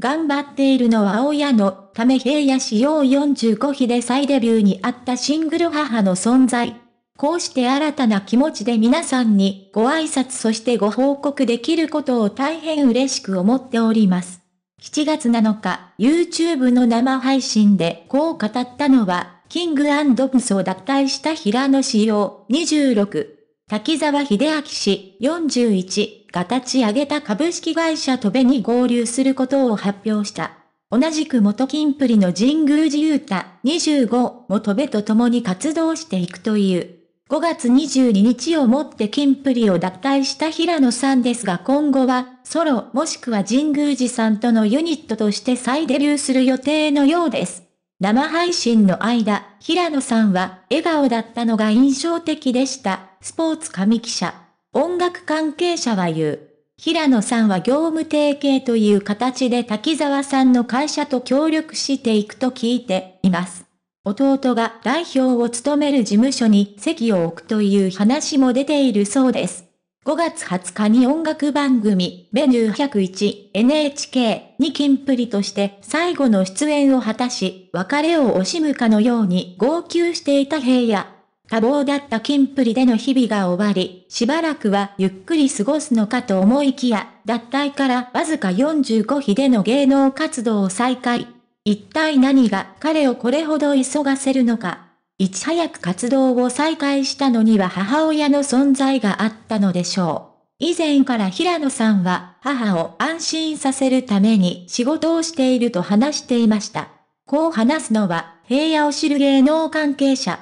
頑張っているのは親の、ため平野仕様45日で再デビューにあったシングル母の存在。こうして新たな気持ちで皆さんにご挨拶そしてご報告できることを大変嬉しく思っております。7月7日、YouTube の生配信でこう語ったのは、キングプスを脱退した平野仕様26。滝沢秀明氏41が立ち上げた株式会社トベに合流することを発表した。同じく元金プリの神宮寺勇太25もトベと共に活動していくという。5月22日をもって金プリを脱退した平野さんですが今後はソロもしくは神宮寺さんとのユニットとして再デビューする予定のようです。生配信の間、平野さんは笑顔だったのが印象的でした。スポーツ紙記者。音楽関係者は言う。平野さんは業務提携という形で滝沢さんの会社と協力していくと聞いています。弟が代表を務める事務所に席を置くという話も出ているそうです。5月20日に音楽番組、メニュー101 NHK に金プリとして最後の出演を果たし、別れを惜しむかのように号泣していた平野。多忙だった金プリでの日々が終わり、しばらくはゆっくり過ごすのかと思いきや、脱退からわずか45日での芸能活動を再開。一体何が彼をこれほど急がせるのか。いち早く活動を再開したのには母親の存在があったのでしょう。以前から平野さんは母を安心させるために仕事をしていると話していました。こう話すのは平野を知る芸能関係者。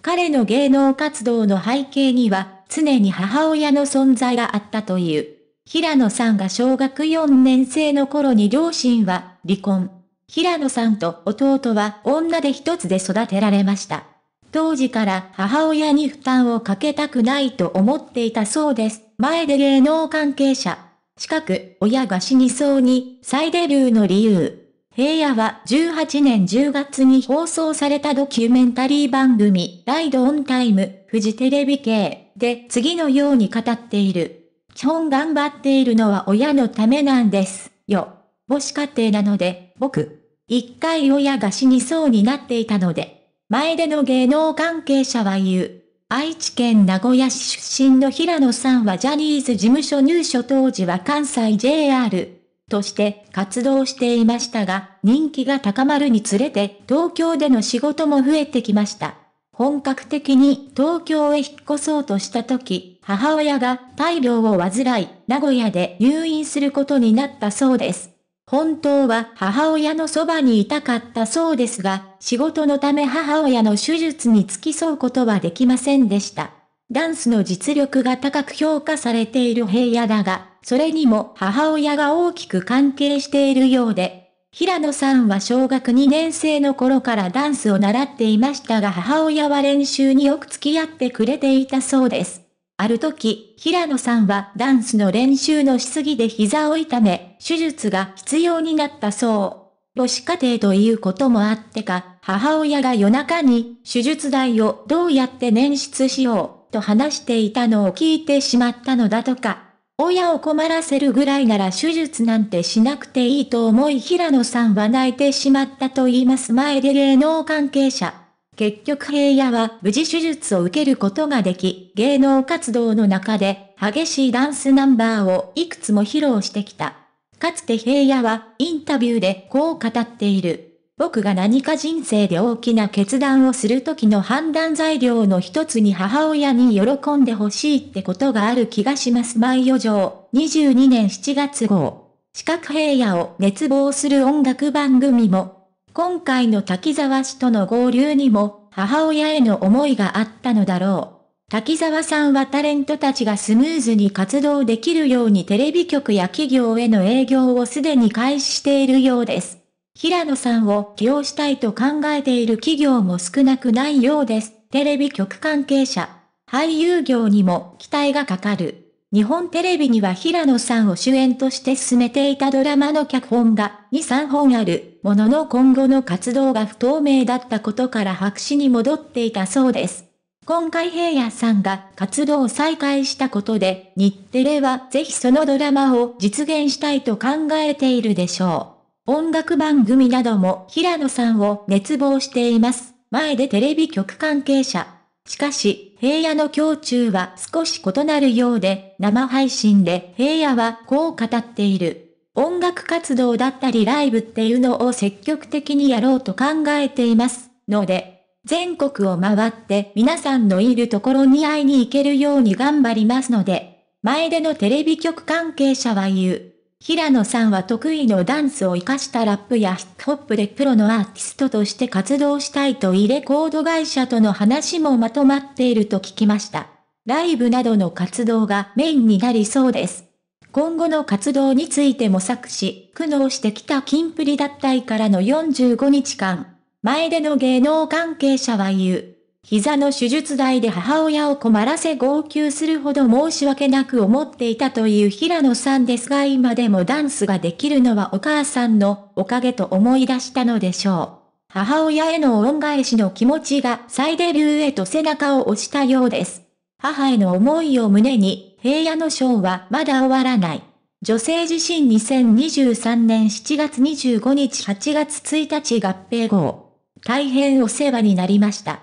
彼の芸能活動の背景には常に母親の存在があったという。平野さんが小学4年生の頃に両親は離婚。平野さんと弟は女で一つで育てられました。当時から母親に負担をかけたくないと思っていたそうです。前で芸能関係者。近く、親が死にそうに、再デビューの理由。平野は18年10月に放送されたドキュメンタリー番組、ライドオンタイム、フジテレビ系で次のように語っている。基本頑張っているのは親のためなんです。よ。母子家庭なので、僕。一回親が死にそうになっていたので、前での芸能関係者は言う。愛知県名古屋市出身の平野さんはジャニーズ事務所入所当時は関西 JR として活動していましたが、人気が高まるにつれて東京での仕事も増えてきました。本格的に東京へ引っ越そうとした時、母親が大病を患い、名古屋で入院することになったそうです。本当は母親のそばにいたかったそうですが、仕事のため母親の手術に付き添うことはできませんでした。ダンスの実力が高く評価されている平野だが、それにも母親が大きく関係しているようで、平野さんは小学2年生の頃からダンスを習っていましたが母親は練習によく付き合ってくれていたそうです。ある時、平野さんはダンスの練習のしすぎで膝を痛め、手術が必要になったそう。母子家庭ということもあってか、母親が夜中に手術代をどうやって捻出しようと話していたのを聞いてしまったのだとか。親を困らせるぐらいなら手術なんてしなくていいと思い平野さんは泣いてしまったと言います前で芸能関係者。結局平野は無事手術を受けることができ、芸能活動の中で激しいダンスナンバーをいくつも披露してきた。かつて平野はインタビューでこう語っている。僕が何か人生で大きな決断をするときの判断材料の一つに母親に喜んでほしいってことがある気がします。毎夜城、22年7月号。四角平野を熱望する音楽番組も今回の滝沢氏との合流にも母親への思いがあったのだろう。滝沢さんはタレントたちがスムーズに活動できるようにテレビ局や企業への営業をすでに開始しているようです。平野さんを起用したいと考えている企業も少なくないようです。テレビ局関係者、俳優業にも期待がかかる。日本テレビには平野さんを主演として進めていたドラマの脚本が2、3本ある、ものの今後の活動が不透明だったことから白紙に戻っていたそうです。今回平野さんが活動を再開したことで、日テレはぜひそのドラマを実現したいと考えているでしょう。音楽番組なども平野さんを熱望しています。前でテレビ局関係者。しかし、平野の胸中は少し異なるようで、生配信で平野はこう語っている。音楽活動だったりライブっていうのを積極的にやろうと考えています。ので、全国を回って皆さんのいるところに会いに行けるように頑張りますので、前でのテレビ局関係者は言う。平野さんは得意のダンスを活かしたラップやヒップホップでプロのアーティストとして活動したいといレコード会社との話もまとまっていると聞きました。ライブなどの活動がメインになりそうです。今後の活動について模索し、苦悩してきた金プリ脱退からの45日間、前での芸能関係者は言う。膝の手術代で母親を困らせ号泣するほど申し訳なく思っていたという平野さんですが今でもダンスができるのはお母さんのおかげと思い出したのでしょう。母親への恩返しの気持ちが再デビューへと背中を押したようです。母への思いを胸に、平野のショーはまだ終わらない。女性自身2023年7月25日8月1日合併後、大変お世話になりました。